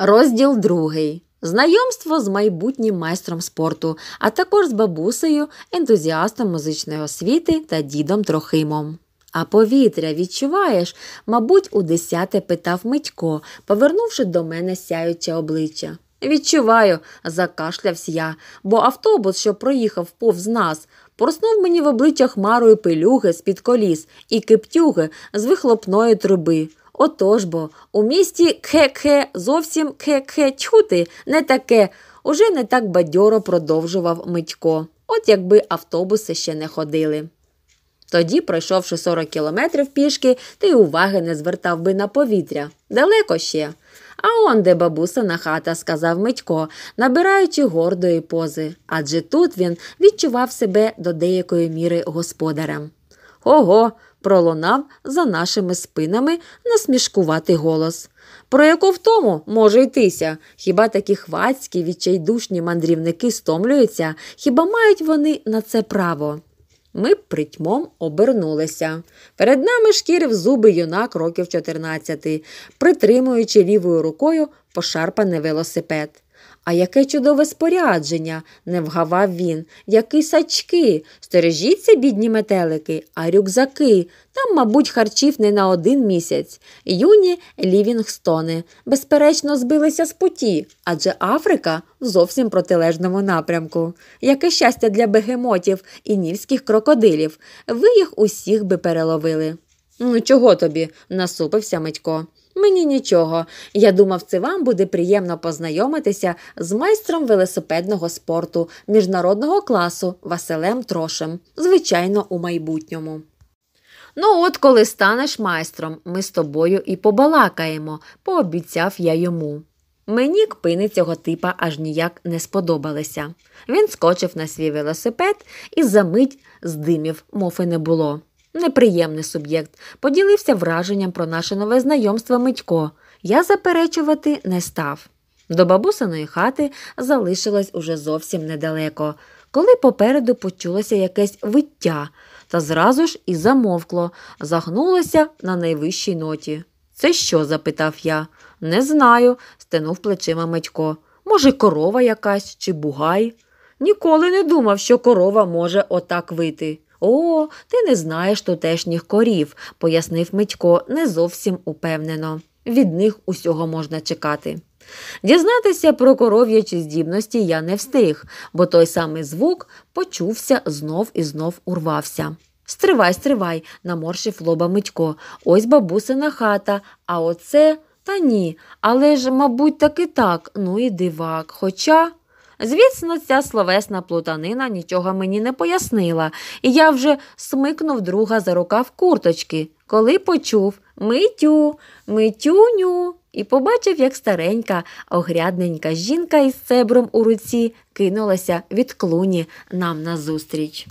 Розділ другий. Знайомство з майбутнім майстром спорту, а також з бабусею, ентузіастом музичної освіти та дідом Трохимом. А повітря відчуваєш, мабуть, у десяте питав Митько, повернувши до мене сяюче обличчя. Відчуваю, закашлявся я, бо автобус, що проїхав повз нас, проснув мені в обличчя хмарою пилюги з-під коліс і киптюги з вихлопної труби. Отож бо у місті кхе-кхе зовсім кхе-кхе чути не таке, уже не так бадьоро продовжував Митько, от якби автобуси ще не ходили. Тоді, пройшовши 40 кілометрів пішки, ти уваги не звертав би на повітря. Далеко ще. А он де бабусина хата, сказав Митько, набираючи гордої пози. Адже тут він відчував себе до деякої міри господарем. Ого, пролунав за нашими спинами насмішкуватий голос. Про яку втому може йтися? Хіба такі хвацькі, відчайдушні мандрівники стомлюються? Хіба мають вони на це право? Ми притьмом обернулися. Перед нами шкірив зуби юнак років 14, притримуючи лівою рукою пошарпаний велосипед. А яке чудове спорядження, не вгавав він, які сачки. Стережіться, бідні метелики, а рюкзаки. Там, мабуть, харчів не на один місяць. Юні Лівінгстони, безперечно, збилися з путі, адже Африка в зовсім протилежному напрямку. Яке щастя для бегемотів і нільських крокодилів. Ви їх усіх би переловили. Ну, чого тобі? насупився Митько. Мені нічого. Я думав, це вам буде приємно познайомитися з майстром велосипедного спорту міжнародного класу Василем Трошем, звичайно, у майбутньому. Ну, от коли станеш майстром, ми з тобою і побалакаємо, пообіцяв я йому. Мені кпини цього типа аж ніяк не сподобалися. Він скочив на свій велосипед і за мить здимів, мов і не було. Неприємний суб'єкт поділився враженням про наше нове знайомство Митько. Я заперечувати не став. До бабусиної хати залишилось уже зовсім недалеко, коли попереду почулося якесь виття, та зразу ж і замовкло, загнулося на найвищій ноті. Це що? запитав я. Не знаю, стенув плечима Митько. Може, корова якась чи бугай? Ніколи не думав, що корова може отак вити. О, ти не знаєш тутешніх корів, пояснив Митько не зовсім упевнено. Від них усього можна чекати. Дізнатися про коров'ячі здібності я не встиг, бо той самий звук почувся знов і знов урвався. Стривай, стривай, наморшив лоба Митько. Ось бабусина хата, а оце та ні. Але ж, мабуть, таки так. Ну і дивак. Хоча. Звісно, ця словесна плутанина нічого мені не пояснила, і я вже смикнув друга за рукав курточки, коли почув митю, митюню. І побачив, як старенька, огрядненька жінка із цебром у руці кинулася від клуні нам назустріч.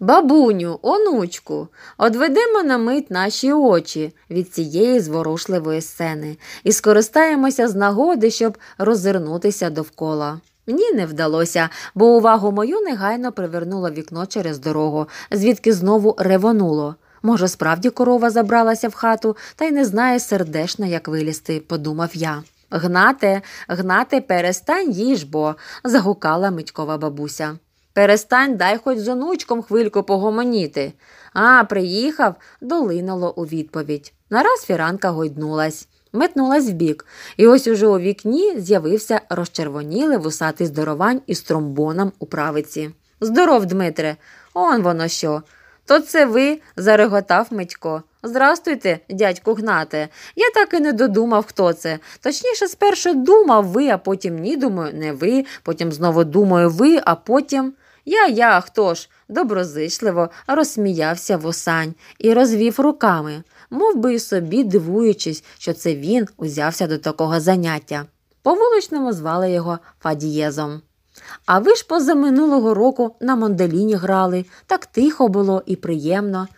Бабуню, онучку, одведемо на мить наші очі від цієї зворушливої сцени і скористаємося з нагоди, щоб роззирнутися довкола. Мені не вдалося, бо увагу мою негайно привернуло вікно через дорогу, звідки знову ревонуло. Може, справді корова забралася в хату та й не знає сердешно, як вилізти, подумав я. Гнате, гнате, перестань їж, бо. загукала митькова бабуся. Перестань, дай хоч з онучком хвильку погомоніти. А, приїхав, долинуло у відповідь. Нараз фіранка гойднулась. Метнулась вбік, і ось уже у вікні з'явився розчервонілий вусатий здоровань із тромбоном у правиці. Здоров, Дмитре, он воно що. То це ви зареготав Митько. Здрастуйте, дядьку гнате. Я так і не додумав, хто це. Точніше, спершу думав ви, а потім ні думаю, не ви, потім знову думаю ви, а потім. Я, я, хто ж? доброзичливо розсміявся восань і розвів руками мов би і собі дивуючись, що це він узявся до такого заняття. По вуличному звали його Фадієзом. А ви ж позаминулого року на мандоліні грали, так тихо було і приємно.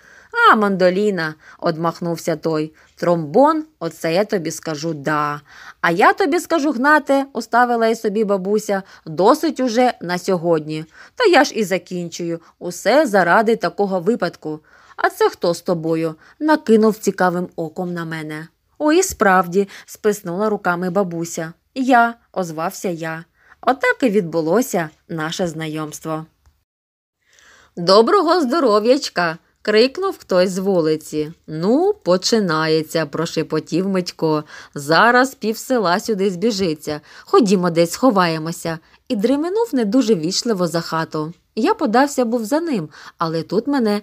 А, мандоліна, одмахнувся той. Тромбон, оце я тобі скажу да. А я тобі скажу, гнати, уставила й собі бабуся, досить уже на сьогодні. Та я ж і закінчую усе заради такого випадку. А це хто з тобою? накинув цікавим оком на мене. Ой, справді, списнула руками бабуся. Я, озвався я. Отак і відбулося наше знайомство. Доброго здоров'ячка. крикнув хтось з вулиці. Ну, починається, прошепотів Митько. Зараз пів села сюди збіжиться. Ходімо десь сховаємося. І дременув не дуже вічливо за хату. Я подався був за ним, але тут мене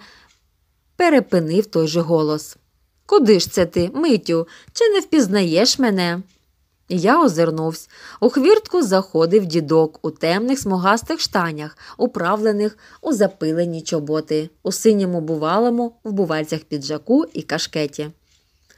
перепинив той же голос. Куди ж це ти, Митю, чи не впізнаєш мене? Я озирнувся. У хвіртку заходив дідок у темних смугастих штанях, управлених у запилені чоботи, у синьому бувалому, в бувальцях піджаку і кашкеті.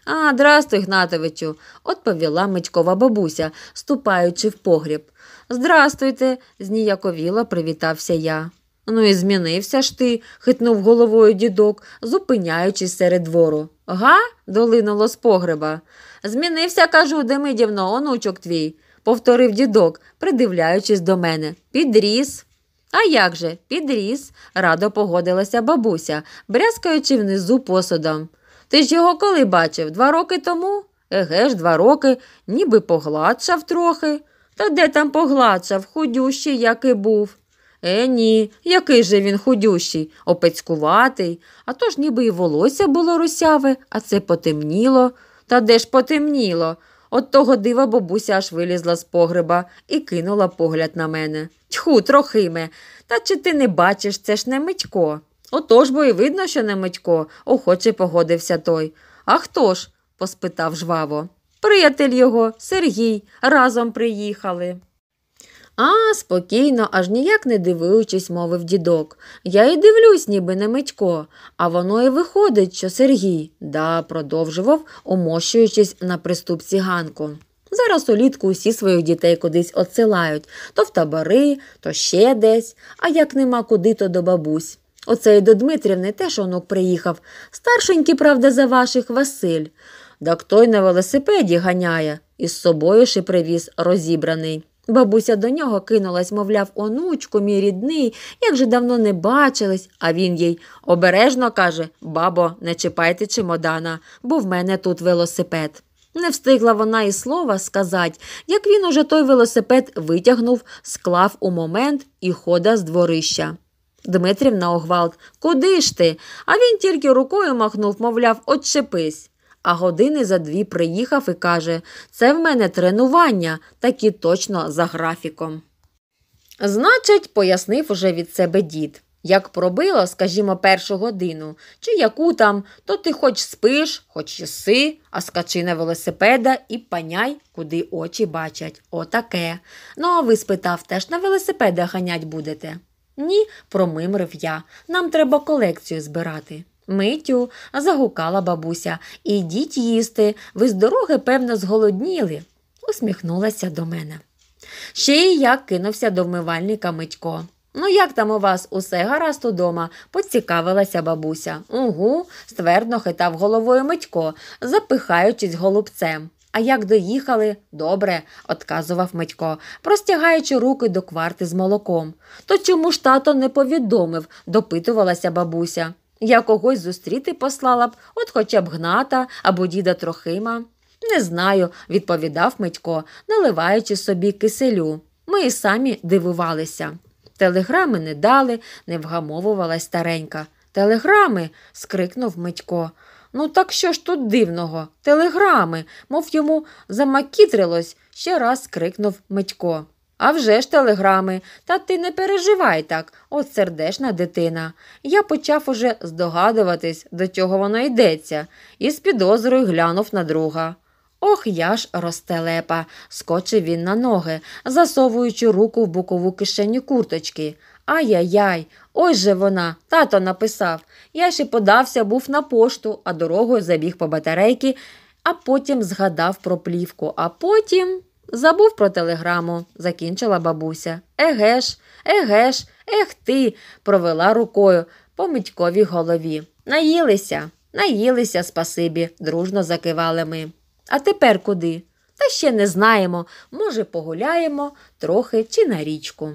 А, здрастуй, Гнатовичу, відповіла митькова бабуся, ступаючи в погріб. Здрастуйте, зніяковіло привітався я. Ну і змінився ж ти, хитнув головою дідок, зупиняючись серед двору. Га? долинуло з погреба. Змінився, кажу, Демидівно, онучок твій, повторив дідок, придивляючись до мене. Підріс. А як же, підріс, радо погодилася бабуся, брязкаючи внизу посудом. Ти ж його коли бачив? Два роки тому? Еге ж, два роки, ніби погладшав трохи. Та де там погладшав, худющий, як і був. Е, ні, який же він худющий, опецькуватий, а то ж ніби і волосся було русяве, а це потемніло. Та де ж потемніло? От того дива бабуся аж вилізла з погреба і кинула погляд на мене. Тьху, трохиме, та чи ти не бачиш, це ж не Митько. Отож бо і видно, що не Митько, охоче погодився той. А хто ж? поспитав жваво. Приятель його, Сергій, разом приїхали. А, спокійно, аж ніяк не дивуючись, мовив дідок. Я і дивлюсь, ніби не Митько, а воно і виходить, що Сергій, да, продовжував, омощуючись на приступці Ганку. Зараз улітку усі своїх дітей кудись отсилають то в табори, то ще десь, а як нема куди, то до бабусь. Оце і до Дмитрівни теж онук приїхав. Старшенький, правда, за ваших Василь. Так той на велосипеді ганяє, із собою ще привіз розібраний. Бабуся до нього кинулась, мовляв, онучку, мій рідний, як же давно не бачились, а він їй обережно каже Бабо, не чіпайте чемодана, бо в мене тут велосипед. Не встигла вона і слова сказати, як він уже той велосипед витягнув, склав у момент і хода з дворища. Дмитрів на огвалт Куди ж ти? А він тільки рукою махнув, мовляв, отчепись а години за дві приїхав і каже: Це в мене тренування, такі точно за графіком. Значить, пояснив уже від себе дід. Як пробило, скажімо, першу годину, чи яку там, то ти хоч спиш, хоч їси, а скачи на велосипеда і паняй, куди очі бачать. Отаке. Ну, а ви спитав, теж на велосипеда ганять будете? Ні, промимрив я. Нам треба колекцію збирати. Митю, загукала бабуся. Ідіть їсти, ви з дороги, певно, зголодніли, усміхнулася до мене. Ще і як кинувся до вмивальника Митько. Ну, як там у вас усе гаразд удома, поцікавилася бабуся. Угу, ствердно хитав головою Митько, запихаючись голубцем. А як доїхали, добре, отказував Митько, простягаючи руки до кварти з молоком. То чому ж тато не повідомив? допитувалася бабуся. Я когось зустріти послала б, от хоча б гната або діда Трохима. Не знаю, відповідав Митько, наливаючи собі киселю. Ми і самі дивувалися. Телеграми не дали, не вгамовувалась старенька. Телеграми. скрикнув Митько. Ну, так що ж тут дивного? Телеграми, мов йому замакітрилось, ще раз скрикнув Митько. А вже ж телеграми, та ти не переживай так, от сердешна дитина. Я почав уже здогадуватись, до чого воно йдеться, і з підозрою глянув на друга. Ох, я ж розтелепа, скочив він на ноги, засовуючи руку в бокову кишеню курточки. Ай-яй-яй, ось же вона, тато написав. Я ще подався, був на пошту, а дорогою забіг по батарейки, а потім згадав про плівку, а потім. Забув про телеграму, закінчила бабуся. Егеш, егеш, ех ти, провела рукою по митьковій голові. Наїлися, наїлися, спасибі, дружно закивали ми. А тепер куди? Та ще не знаємо. Може, погуляємо трохи чи на річку.